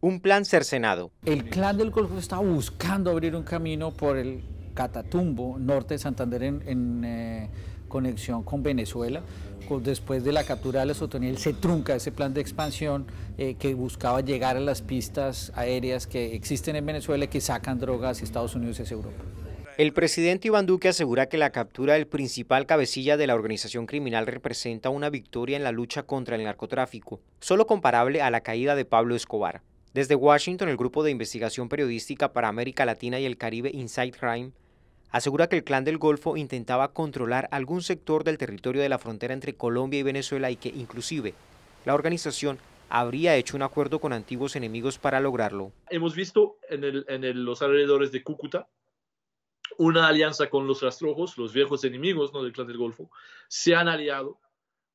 un plan cercenado. El clan del Golfo está buscando abrir un camino por el Catatumbo, norte de Santander, en, eh, conexión con Venezuela. Después de la captura de la sotonía, se trunca ese plan de expansión eh, que buscaba llegar a las pistas aéreas que existen en Venezuela y que sacan drogas de Estados Unidos hacia Europa. El presidente Iván Duque asegura que la captura del principal cabecilla de la organización criminal representa una victoria en la lucha contra el narcotráfico, solo comparable a la caída de Pablo Escobar. Desde Washington, el grupo de investigación periodística para América Latina y el Caribe Inside Crime asegura que el clan del Golfo intentaba controlar algún sector del territorio de la frontera entre Colombia y Venezuela y que inclusive la organización habría hecho un acuerdo con antiguos enemigos para lograrlo. Hemos visto en, los alrededores de Cúcuta una alianza con los rastrojos, los viejos enemigos del clan del Golfo, se han aliado,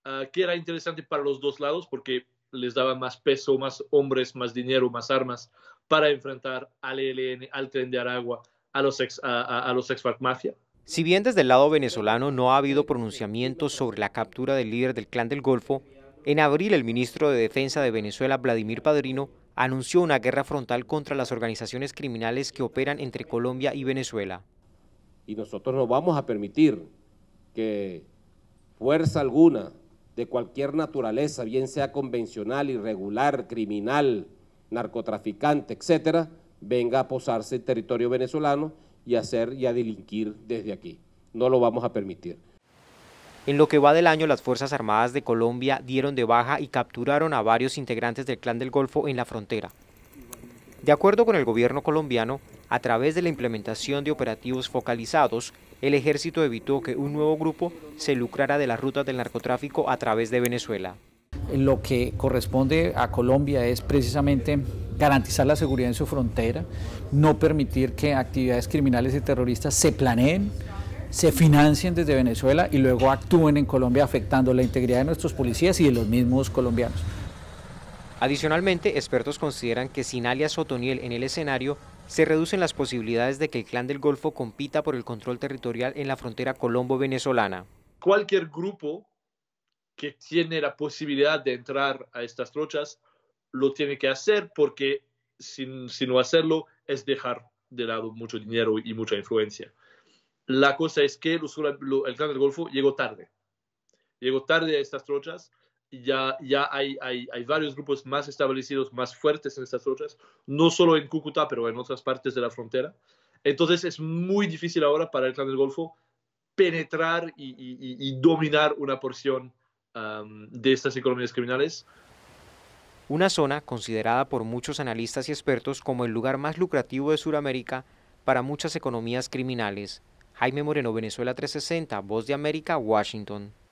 ah, que era interesante para los dos lados porque les daba más peso, más hombres, más dinero, más armas para enfrentar al ELN, al Tren de Aragua, a los ex, a, los Mafia. Si bien desde el lado venezolano no ha habido pronunciamientos sobre la captura del líder del Clan del Golfo, en abril el ministro de Defensa de Venezuela, Vladimir Padrino, anunció una guerra frontal contra las organizaciones criminales que operan entre Colombia y Venezuela. Y nosotros no vamos a permitir que fuerza alguna de cualquier naturaleza, bien sea convencional, irregular, criminal, narcotraficante, etcétera, venga a posarse en territorio venezolano y a hacer y a delinquir desde aquí. No lo vamos a permitir. En lo que va del año, las Fuerzas Armadas de Colombia dieron de baja y capturaron a varios integrantes del Clan del Golfo en la frontera. De acuerdo con el gobierno colombiano, a través de la implementación de operativos focalizados, el ejército evitó que un nuevo grupo se lucrara de las rutas del narcotráfico a través de Venezuela. Lo que corresponde a Colombia es precisamente garantizar la seguridad en su frontera, no permitir que actividades criminales y terroristas se planeen, se financien desde Venezuela y luego actúen en Colombia afectando la integridad de nuestros policías y de los mismos colombianos. Adicionalmente, expertos consideran que sin alias Otoniel en el escenario se reducen las posibilidades de que el Clan del Golfo compita por el control territorial en la frontera colombo-venezolana. Cualquier grupo que tiene la posibilidad de entrar a estas trochas lo tiene que hacer porque sin, no hacerlo es dejar de lado mucho dinero y mucha influencia. La cosa es que el Clan del Golfo llegó tarde. Llegó tarde a estas trochas ya, ya hay, varios grupos más establecidos, más fuertes en estas otras no solo en Cúcuta, pero en otras partes de la frontera. Entonces es muy difícil ahora para el clan del Golfo penetrar y, dominar una porción de estas economías criminales. Una zona considerada por muchos analistas y expertos como el lugar más lucrativo de Sudamérica para muchas economías criminales. Jaime Moreno, Venezuela 360, Voz de América, Washington.